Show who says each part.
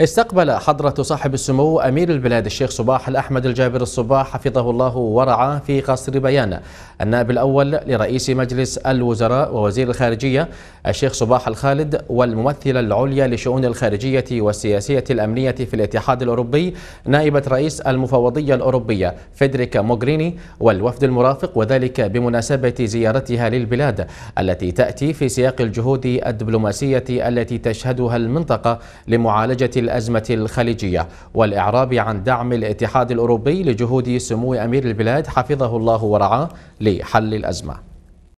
Speaker 1: استقبل حضرة صاحب السمو أمير البلاد الشيخ صباح الأحمد الجابر الصباح حفظه الله ورعاه في قصر بيان النائب الأول لرئيس مجلس الوزراء ووزير الخارجية الشيخ صباح الخالد والممثلة العليا لشؤون الخارجية والسياسية الأمنية في الاتحاد الأوروبي نائبة رئيس المفوضية الأوروبية فيدريكا موغريني والوفد المرافق وذلك بمناسبة زيارتها للبلاد التي تأتي في سياق الجهود الدبلوماسية التي تشهدها المنطقة لمعالجة الأزمة الخليجية والإعراب عن دعم الاتحاد الأوروبي لجهود سمو أمير البلاد حفظه الله ورعاه لحل الأزمة